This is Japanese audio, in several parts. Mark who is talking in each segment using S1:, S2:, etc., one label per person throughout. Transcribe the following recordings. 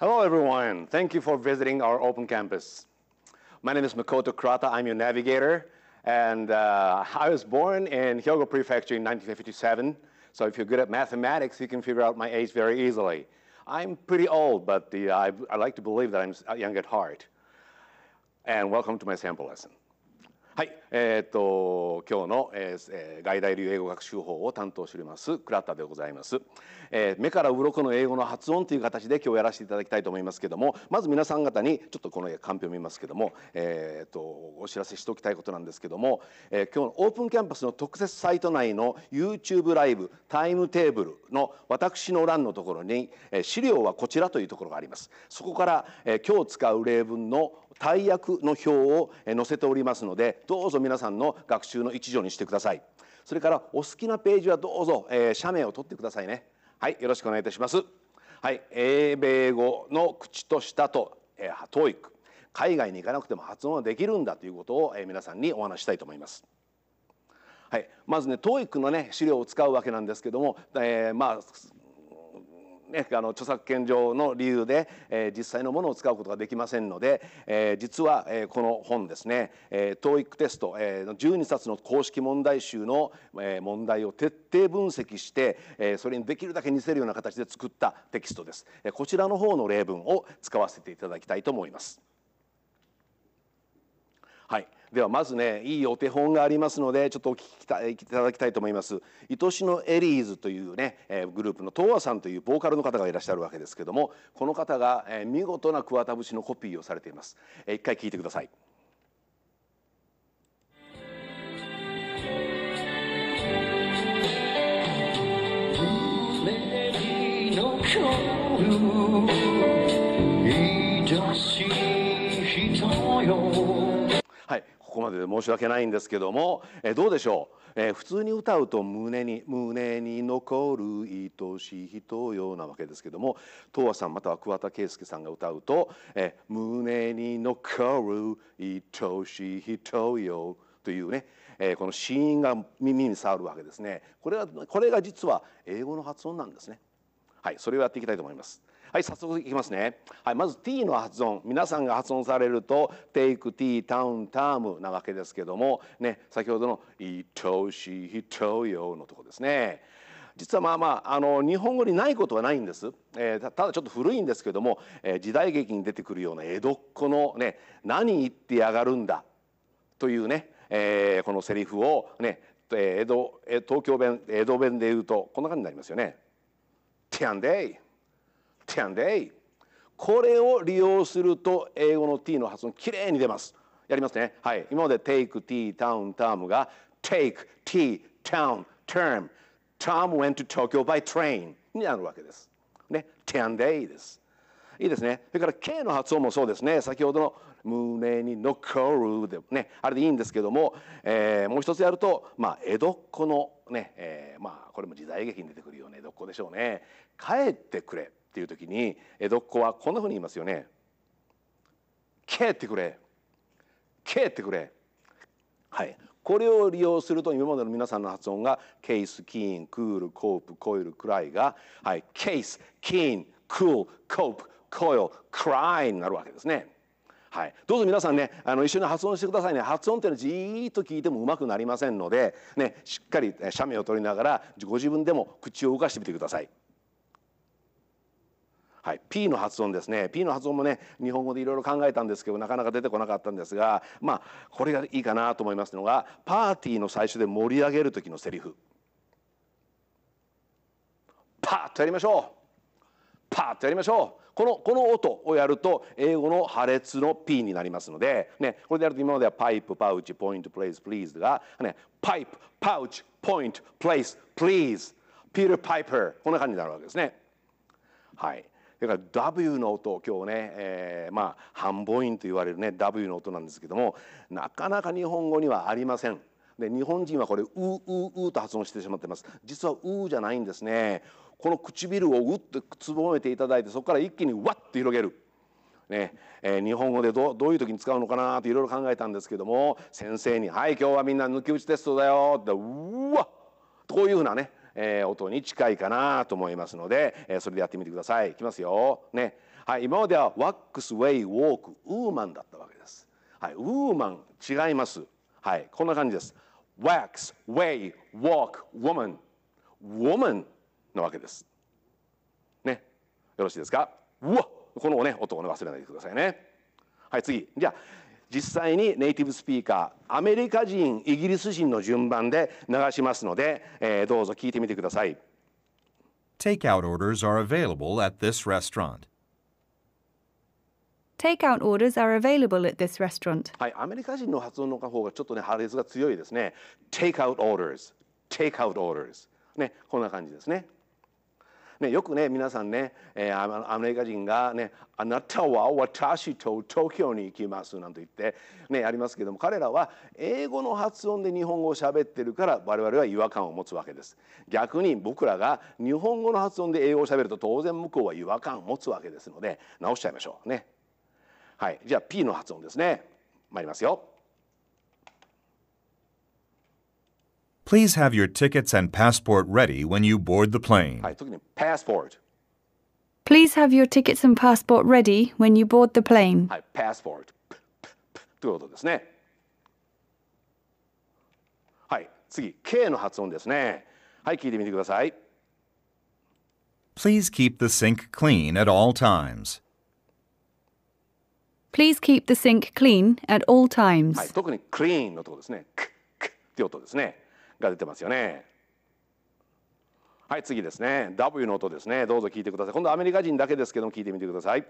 S1: Hello, everyone. Thank you for visiting our open campus. My name is Makoto Kurata. I'm your navigator. And uh, I was born in Hyogo Prefecture in 1957. So if you're good at mathematics, you can figure out my age very easily. I'm pretty old, but the, I, I like to believe that I'm young at heart. And welcome to my sample lesson. はい、えっ、と今日の、えー、外来流英語学習法を担当しております倉田でございます、えー、目から鱗の英語の発音という形で今日やらせていただきたいと思いますけどもまず皆さん方にちょっとこのカンペを見ますけども、えっ、とお知らせしておきたいことなんですけども、えー、今日のオープンキャンパスの特設サイト内の YouTube ライブタイムテーブルの私の欄のところに、えー、資料はこちらというところがありますそこから、えー、今日使う例文の大役の表を載せておりますのでどうぞ皆さんの学習の一助にしてくださいそれからお好きなページはどうぞ、えー、社名を取ってくださいねはいよろしくお願いいたしますはい英米語の口と舌と、えー、トーイック海外に行かなくても発音はできるんだということを、えー、皆さんにお話したいと思いますはい、まずね TOEIC のね資料を使うわけなんですけども、えー、まあね、あの著作権上の理由で、えー、実際のものを使うことができませんので、えー、実は、えー、この本ですね、えー、TOEIC テスト、えー、12冊の公式問題集の、えー、問題を徹底分析して、えー、それにできるだけ似せるような形で作ったテキストです、えー、こちらの方の例文を使わせていただきたいと思いますはいではまずねいいお手本がありますのでちょっとお聞きいただきたいと思います愛しのエリーズというね、えグループの東和さんというボーカルの方がいらっしゃるわけですけどもこの方が、え見事な桑田節のコピーをされています、え一回聞いてください。までで申し訳ないんですけども、えどうでしょう、え普通に歌うと胸に「胸に残る愛しい人よ」なわけですけども東和さんまたは桑田佳祐さんが歌うと「え胸に残る愛しい人よ」というねえー、この子音が耳に触るわけですねこれはこれが実は英語の発音なんですねはいそれをやっていきたいと思いますはい早速いきますね、はい、まず T の発音皆さんが発音されると「take T タウンターム」なわけですけども、ね、先ほどの「いとしひとよ」のとこですね。実はまあまああの日本語にないことはないんです、えー、ただちょっと古いんですけども、えー、時代劇に出てくるような江戸っ子のね「何言ってやがるんだ」というね、えー、このセリフをね、えー、江戸え東京弁江戸弁で言うとこんな感じになりますよね。ティアンデイてやんでこれを利用すると英語の t の発音きれいに出ますやりますねはい今まで take t town term が take t town term Tom went to Tokyo by train になるわけですね ten day ですいいですねそれから K の発音もそうですね先ほどの胸に残るでねあれでいいんですけども、えー、もう一つやるとまあ江戸っ子のね、えー、まあこれも時代劇に出てくるような江戸っ子でしょうね帰ってくれっていう時に江戸っ子はこんなふうに言いますよね。帰ってくれ帰ってくれはいこれを利用すると今までの皆さんの発音がケースキーンクールコープコイルクライが、はい、ケースキーンクールコープコイルクライになるわけですね。はい、どうぞ皆さんねあの一緒に発音してくださいね発音っていうのはじーっと聞いてもうまくなりませんので、ね、しっかり写メを取りながらご自分でも口を動かしてみてください。はい、P の発音ですね P の発音もね日本語でいろいろ考えたんですけどなかなか出てこなかったんですがまあこれがいいかなと思いますのがパーティーの最初で盛り上げる時のセリフパッとやりましょうパッとやりましょうこのこの音をやると英語の破裂の P になりますので、ね、これでやると今まではパイプパウチポイントプレイスプリーズが、ね、パイプパウチポイントプレイスプリーズピーター・パイパーこんな感じになるわけですね。はいだから W の音今日ね、えー、まあ半母音と言われるね W の音なんですけどもなかなか日本語にはありません。で日本人はこれ「う」「う」「う」と発音してしまってます実は「う」じゃないんですねこの唇をうっとつぼめていただいてそこから一気にわっと広げる。ねえー、日本語でどどういう時に使うのかなといろいろ考えたんですけども先生に「はい今日はみんな抜き打ちテストだよ」って「うわっ」こういうふうなねえー、音に近いかなと思いますので、えー、それでやってみてくださいいきますよねはい今まではワックスウェイウォークウーマンだったわけですはいウーマン違いますはいこんな感じですワックスウェイウォークウォーマンウォーマンなわけですねよろしいですかうわこのね音を、ね、忘れないでくださいねはい次じゃあ実際にネイティブスピーカーアメリカ人イギリス人の順番で流しますので、えー、どうぞ聞いてみてください
S2: Takeout orders are available at this restaurant
S3: Takeout orders are available at this restaurant
S1: はい、アメリカ人の発音の方がちょっとね破裂が強いですね Takeout orders Takeout orders ね、こんな感じですねね、よくね皆さんね、えー、アメリカ人が、ね「あなたは私と東京に行きます」なんて言って、ね、やりますけども彼らは英語の発音で日本語を喋ってるから我々は違和感を持つわけです。逆に僕らが日本語の発音で英語を喋ると当然向こうは違和感を持つわけですので直しちゃいましょうね。はい、じゃあ P の発音ですね。参りますよ。
S2: Please have your tickets and passport ready when you board the plane.
S1: Passport.
S3: Please have your tickets and passport ready when you board the plane.
S1: はい、passport ということですね。はい、次 K の発音ですね。はい、聞いてみてください。
S2: Please keep the sink
S1: clean at all times.
S3: Please keep the sink clean at all times. はい、
S1: 特に clean が出てますよねはい次ですね W の音ですねどうぞ聞いてください今度アメリカ人だけですけども聞いてみてください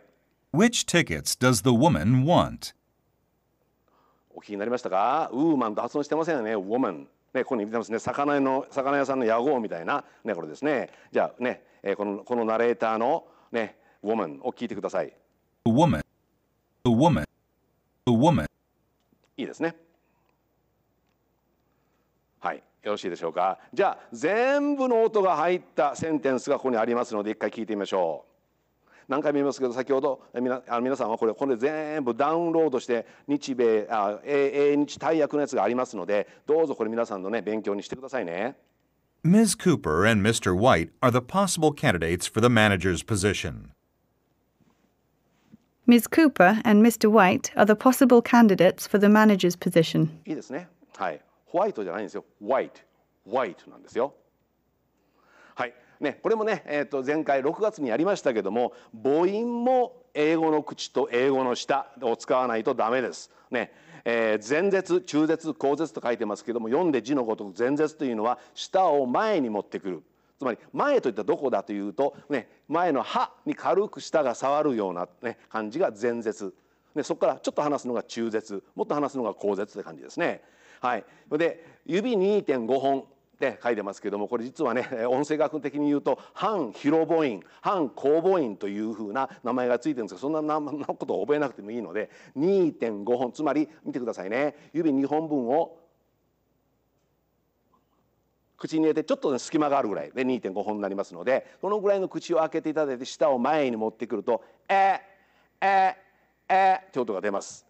S2: Which tickets does the woman want?
S1: お聞きになりましたかウーマンと発音してませんよねウォマンね、ここに出てますね魚屋の魚屋さんの屋号みたいな、ね、これですねじゃあね、えー、このこのナレーターの、ね、ウォマンを聞いてください。A woman. A woman. A woman. いいですね。はい。よろしいでしょうかじゃあ全部の音が入ったセンテンスがここにありますので一回聞いてみましょう何回も言いますけど先ほど皆さんはこれこれ全部ダウンロードして日米あ英日大役のやつがありますのでどうぞこれ皆さんのね勉強にしてくださいね。
S2: Ms. Cooper and Mr. White are the possible candidates for the manager's position.
S3: Ms. Cooper and Mr. White are the possible candidates for the manager's position.
S1: いいですね。はい。ホワイトじゃないんですよ。white。white なんですよ。はい。ね、これもね、えー、と前回6月にやりましたけども母音も英語の口と英語の舌を使わないとダメです。ねえー、前舌中舌後舌と書いてますけども読んで字のごとく前舌というのは舌を前に持ってくるつまり前といったどこだというと、ね、前の歯に軽く舌が触るような、ね、感じが前舌でそこからちょっと話すのが中舌もっと話すのが後舌って感じですね。はい、で指2.5本って書いてますけどもこれ実はね 音声学的に言うと反広母音反公母音というふうな名前がついてるんですがそんなのことを覚えなくてもいいので2.5本つまり見てくださいね指2本分を口に入れてちょっと、ね、隙間があるぐらいで2.5本になりますのでこのぐらいの口を開けていただいて舌を前に持ってくると「ええええって音が出ます。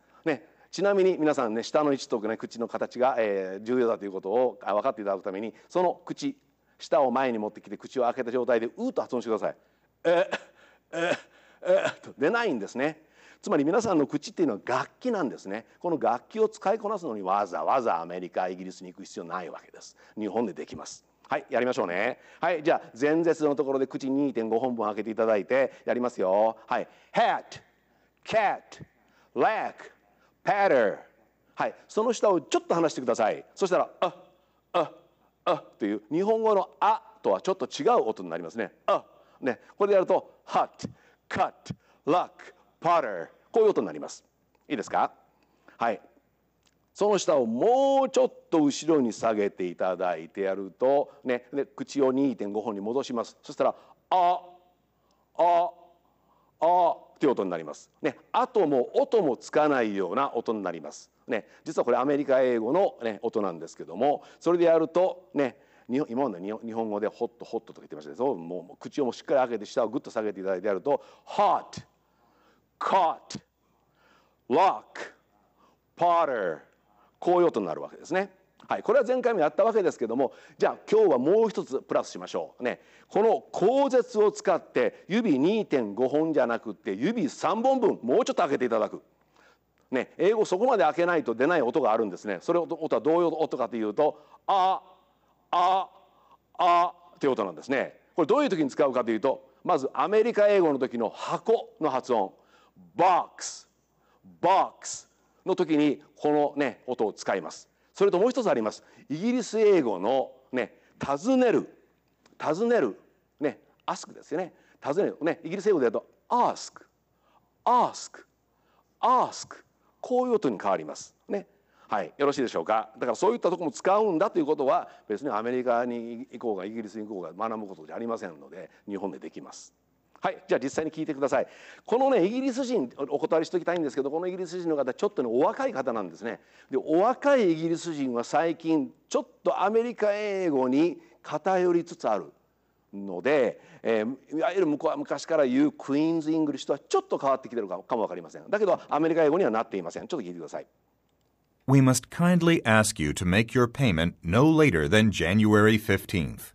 S1: ちなみに皆さんね下の位置とね口の形が、えー、重要だということを分かっていただくためにその口舌を前に持ってきて口を開けた状態で「う」っと発音してください。えええと出ないんですね。つまり皆さんの口っていうのは楽器なんですねこの楽器を使いこなすのにわざわざアメリカイギリスに行く必要ないわけです日本でできますはいやりましょうねはいじゃあ前節のところで口2.5本分開けていただいてやりますよはい hat cat leg patter はいその下をちょっと離してくださいそしたらあああという日本語のあとはちょっと違う音になりますねあねこれでやると hot cut luck potter こういう音になりますいいですかはいその下をもうちょっと後ろに下げていただいてやるとねで口を2.5本に戻しますそしたらあああっていう音になります。ね、あとも音もつかないような音になります。ね、実はこれアメリカ英語の、ね、音なんですけどもそれでやるとね日本今まで日本語で「ホットホット」とか言ってましたけどもう口をもしっかり開けて舌をぐっと下げていただいてやると「hot」「caught」「lock」「potter」こういう音になるわけですね。はい、これは前回もやったわけですけどもじゃあ今日はもう一つプラスしましょうねこの口舌を使って指2.5本じゃなくて指3本分もうちょっと開けていただく。ね、英語そこまで開けないと出ない音があるんですねそれ音はどういう音かというと「あ」「あ」「あ」ていう音なんですねこれどういう時に使うかというとまずアメリカ英語の時の箱の発音「ボックス」「ボックス」の時にこのね音を使いますそれともう一つありますイギリス英語のね「尋ねる」「尋ねる」ね「ask」ですよね「尋ねる」ねイギリス英語で言うと「ask」「ask」「ask」こういう音に変わります。ね。はい、よろしいでしょうかだからそういったとこも使うんだということは別にアメリカに行こうがイギリスに行こうが学ぶことじゃありませんので日本でできます。はい、じゃあ実際に聞いてください。このねイギリス人お断りしておきたいんですけどこのイギリス人の方ちょっとねお若い方なんですね。でお若いイギリス人は最近ちょっとアメリカ英語に偏りつつあるので、えー、いわゆる向こうは昔から言うクイーンズ・イングリッシュとはちょっと変わってきてるかかも分かりません。だけどアメリカ英語にはなっていません。ちょっと聞いてください。
S2: We must kindly ask you to make your payment no later than January 15th.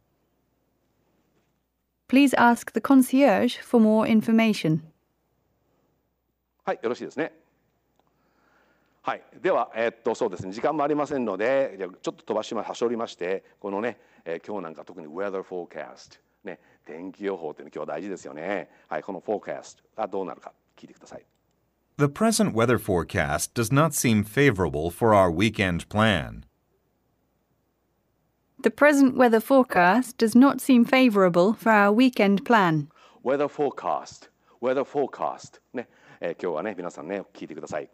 S3: Please ask the concierge for more information.
S1: はい、よろしいですね。はい、では、えー、っとそうですね時間もありませんのでじゃちょっと飛ばしまはしょりましてこのね、えー、今日なんか特に weather forecast ね天気予報っていうの今日大事ですよねはいこの forecast がどうなるか聞いてください
S2: The present weather forecast does not seem favorable for our weekend plan
S3: the present weather forecast does not seem favourable for our weekend plan.
S1: Weather forecast, weather forecast. ね、えー、今日はね、皆さんね、聞いてください。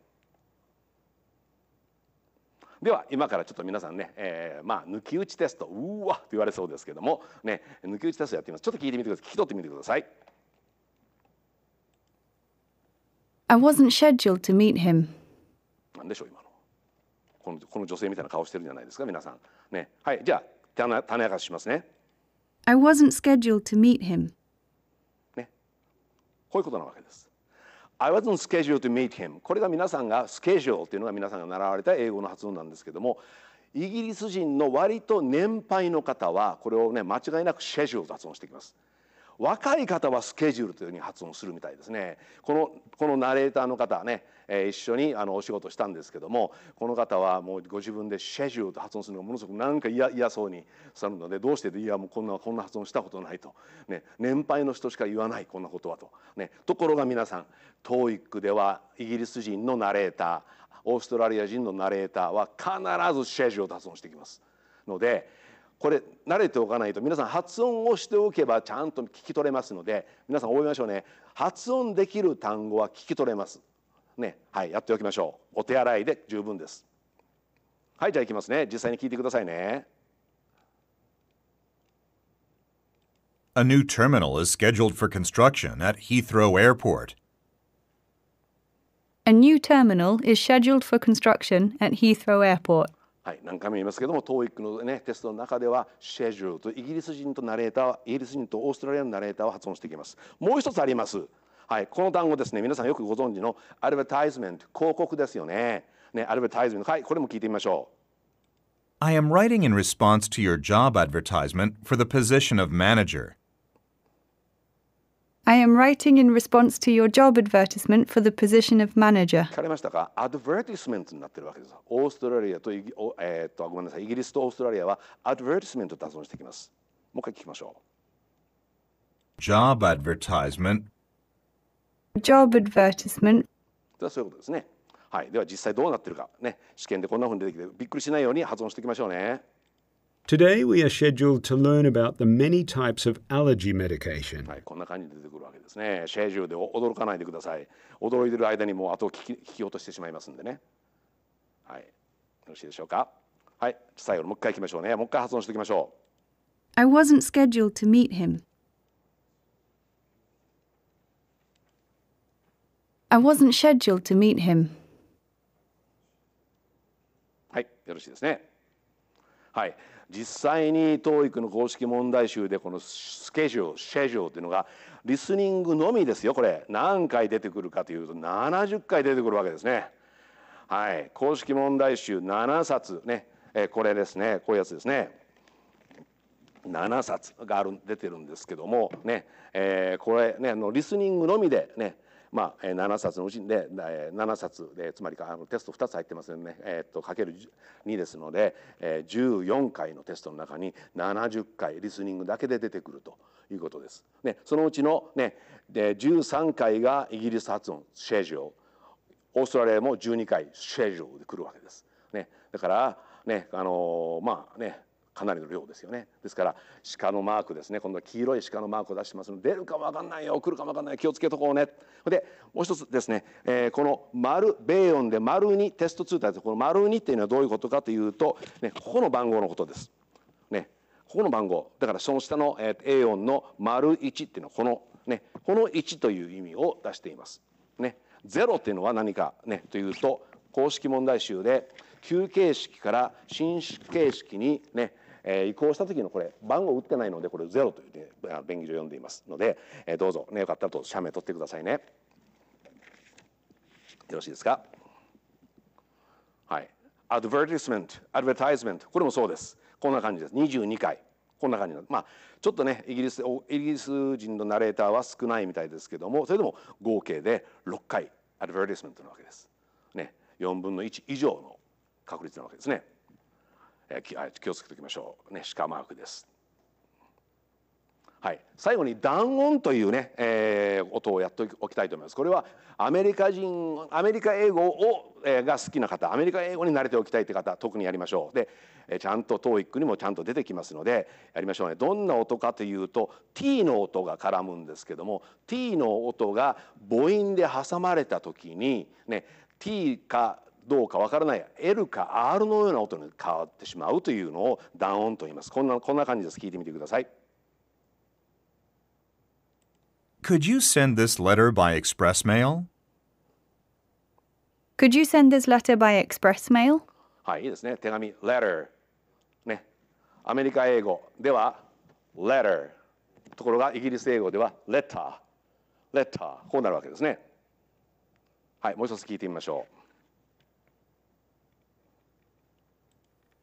S1: では今からちょっと皆さんね、えー、まあ抜き打ちテストうわと言われそうですけどもね抜き打ちテストやってみますちょっと聞いてみてください聞き取ってみてください
S3: I wasn't scheduled to meet him
S1: なんでしょう今のこのこの女性みたいな顔してるんじゃないですか皆さんねはいじゃあ種明かしますね。
S3: I wasn't scheduled to meet him.
S1: ね。こういうことなわけです。I wasn't scheduled to meet him. これが皆さんがスケジュールというのが皆さんが習われた英語の発音なんですけども、イギリス人の割と年配の方はこれをね間違いなくスケジュールと発音してきます。若い方はスケジュールというふうに発音するみたいですね。このこのナレーターの方はね。え一緒にあのお仕事したんですけどもこの方はもうご自分で「シェジュー」と発音するのがものすごくなんか嫌そうにさるのでどうしていやもうこんなこんな発音したことないと、ね、年配の人しか言わないこんなことはと、ね、ところが皆さん TOEIC ではイギリス人のナレーターオーストラリア人のナレーターは必ずシェジュを発音してきますのでこれ慣れておかないと皆さん発音をしておけばちゃんと聞き取れますので皆さん覚えましょうね発音できる単語は聞き取れますね、はい、やっておきましょうお手洗いで十分ですはいじゃあいきますね実際に聞いてくださいね
S2: A new terminal is scheduled for construction at Heathrow Airport.
S3: A new terminal is scheduled for construction at Heathrow Airport.
S1: はい、何回も言いますけども TOEIC の、ね、テストの中ではシェジュールとイギリス人とナレーターイギリス人とオーストラリアのナレーターを発音していきますもう一つありますはい、この単語ですね皆さんよくご存知のアルバタイズメント広告ですよねねアルバタイズメントはいこれも聞いてみましょう
S2: I am writing in response to your job advertisement for the position of manager.
S3: I am writing in response to your job advertisement for the position of manager. 聞
S1: かれましたかアドバーティになってるわけです。オーストラリアと,、えー、っとごめんなさいイギリスとオーストラリアはアドバーティスメントを打算してきます。もう一回聞きましょう。Job advertisement
S3: job advertisement
S1: はそういうことですね。はい、では実際どうなってるか、ね、試験でこんなふうに出てきてびっくりしないように発音していきましょうね。
S2: Today we are scheduled to learn about the many types of
S1: allergy medication. はい、こんな感じで出てくるわけですね。シェジューで驚かないでください。驚いてる間にもう後を聞き聞き落としてしまいますんでね。はい、よろしいでしょうか。はい、最後にもう一回いきましょうね。もう一回発音していきましょう。
S3: I wasn't scheduled to meet him. I wasn't scheduled to meet him.
S1: はい、よろしいですね。はい、実際に TOEIC の公式問題集でこのスケジュール、シェジュールというのがリスニングのみですよ、これ何回出てくるかというと70回出てくるわけですね。はい、公式問題集7冊ね、えこれですね、こういうやつですね。7冊がある出てるんですけどもね、えー、これねのリスニングのみでねまあ、7冊のうちで7冊でつまりテスト2つ入ってますよね、えー、っとかける2ですので、えー、14回のテストの中に70回リスニングだけで出てくるということです。ね、そのうちの、ね、で13回がイギリス発音シェジュオーストラリアも12回シェジュで来るわけです。ね、だからねあのー、まあねかなりの量ですよねですから鹿のマークですね今度は黄色い鹿のマークを出してますので出るかも分かんないよ来るかも分かんない気をつけとこうねでもう一つですね、えー、この丸米音で丸にテスト2とでこの丸2っていうのはどういうことかというと、ね、ここの番号のことです。ねここの番号だからその下の、えー、A 音の丸1っていうのはこのねこの1という意味を出しています。ね0っていうのは何かねというと公式問題集で旧形式から新形式にねえー、移行した時のこれ番号打ってないのでこれ0という、ね、便宜上読んでいますので、えー、どうぞ、ね、よかったらと写メ取ってくださいね。よろしいですかはい。アドバティスメント、アドバタィスメント、これもそうです。こんな感じです。22回。こんな感じまあちょっとねイギリスイギリス人のナレーターは少ないみたいですけどもそれでも合計で6回アドバティスメントなわけです。ね4分の1以上の確率なわけですね。えー、気をつけておきましょうね鹿マークです。はい、最後に弾音というね、えー、音をやっておきたいと思います。これはアメリカ人アメリカ英語を、えー、が好きな方アメリカ英語に慣れておきたいって方特にやりましょう。で、えー、ちゃんと TOEIC にもちゃんと出てきますのでやりましょうね。どんな音かというと T の音が絡むんですけども T の音が母音で挟まれた時にね T かどうかわからない L か R のような音に変わってしまうというのを断音と言いますこんなこんな感じです聞いてみてください
S2: Could you send this letter by express mail?
S3: Could you send this letter by express mail?
S1: はい、いいですね。手紙、letter。ね。アメリカ英語では、letter。ところが、イギリス英語では、letter。letter。こうなるわけですね。はい、もう一つ聞いてみましょう。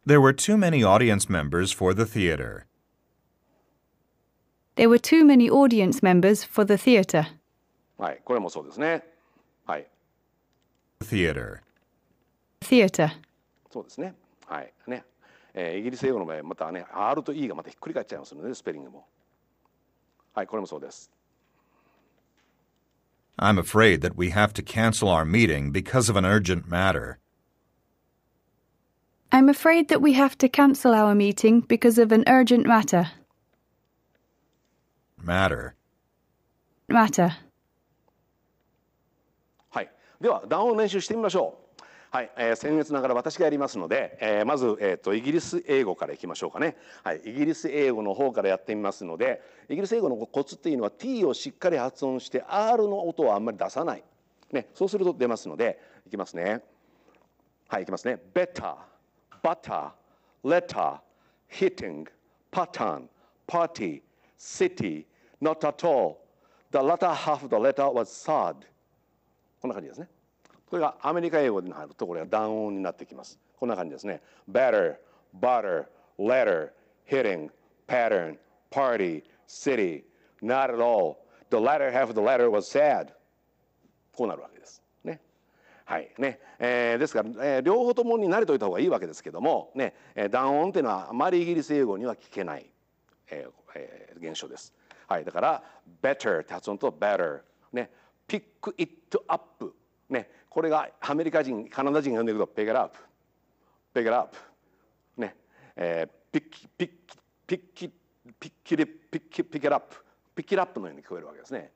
S2: There were too many audience members for the theater.
S3: There were too many audience members for the theater.
S1: はい、これもそうですね。はい。Theater. Theater. そうですね。はい。ね。えー、イギリス英語の場合またね R と E がまたひっくり返っちゃいますのでスペリングもはいこれもそうです
S2: I'm afraid that we have to cancel our meeting because of an urgent matter
S1: I'm
S3: afraid that we have to cancel our meeting because of an urgent matter. Matter. Matter.
S1: はい。では、談を練習してみましょう。はい、えー、先月ながら私がやりますので、えー、まず、えーと、イギリス英語からいきましょうかね、はい、イギリス英語の方からやってみますのでイギリス英語のコツっていうのは T をしっかり発音して R の音はあんまり出さない、ね、そうすると出ますのでいきますねはいいきますね「ベター」butter, letter, hitting, pattern, party, city, not at all. The latter half of the letter was sad. こんな感じですね。これがアメリカ英語で入るとこれが断音になってきます。こんな感じですね。better, butter, letter, hitting, pattern, party, city, not at all. The latter half of the letter was sad. こうなるわけです。はいねえー、ですから、えー、両方ともに慣れておいた方がいいわけですけども、ねえー、断音っていうのはあまりイギリス英語には聞けない、えーえー、現象です、はい、だから better って発音と better ね pick it up ねこれがアメリカ人カナダ人が呼んでいくと pick it up pick it up ね、えー、pick pick pick it pick it pick it up pick it up のように聞こえるわけですね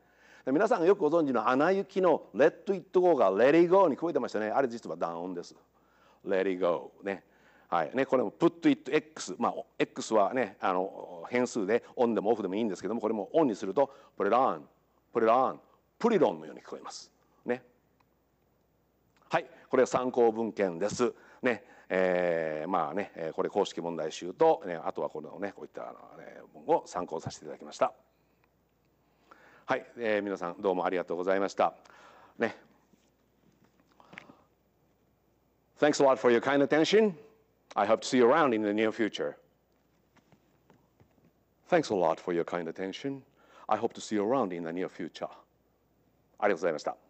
S1: 皆さんがよくご存知の「アナ雪」の「レッド・イット・ゴー」が「レディ・ゴー」に聞こえてましたねあれ実はダウンです「レディ・ゴー」ねはいね、これも「プット・イット・ X」まあ X はねあの変数でオンでもオフでもいいんですけどもこれもオンにすると「プレラン」「プレラン」「プリロン」のように聞こえます。ね、はいこれ参考文献です。ねえー、まあねこれ公式問題集と、ね、あとはこのねこういったあの、ね、文を参考させていただきました。はい、えー、皆さんどうもありがとうございました。ね。Thanks a lot for your kind attention. I hope to see you around in the near future. Thanks a lot for your kind attention. I hope to see you around in the near future. ありがとうございました。